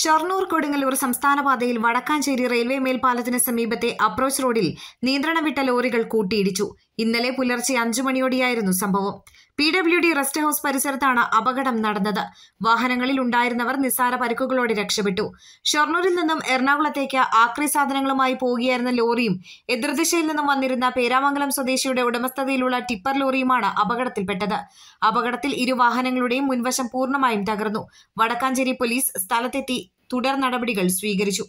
ഷൊർണൂർ കൊടുങ്ങല്ലൂർ സംസ്ഥാന പാതയിൽ വടക്കാഞ്ചേരി റെയിൽവേ മേൽപ്പാലത്തിന് സമീപത്തെ അപ്രോച്ച് റോഡിൽ നിയന്ത്രണം വിട്ട ലോറികൾ കൂട്ടിയിടിച്ചു ഇന്നലെ പുലർച്ചെ അഞ്ചു മണിയോടെയായിരുന്നു സംഭവം P W D rest house പരിസരത്താണ് അപകടം നടന്നത് വാഹനങ്ങളിൽ ഉണ്ടായിരുന്നവർ നിസ്സാര പരിക്കുകളോടെ രക്ഷപ്പെട്ടു ഷൊർണൂരിൽ നിന്നും എറണാകുളത്തേക്ക് ആക്രി സാധനങ്ങളുമായി പോകുകയായിരുന്ന ലോറിയും എതിർദിശയിൽ നിന്നും വന്നിരുന്ന പേരാമംഗലം സ്വദേശിയുടെ ഉടമസ്ഥതയിലുള്ള ടിപ്പർ ലോറിയുമാണ് അപകടത്തിൽപ്പെട്ടത് അപകടത്തിൽ ഇരു വാഹനങ്ങളുടെയും മുൻവശം പൂർണ്ണമായും തകർന്നു വടക്കാഞ്ചേരി പോലീസ് സ്ഥലത്തെത്തി തുടർ നടപടികൾ സ്വീകരിച്ചു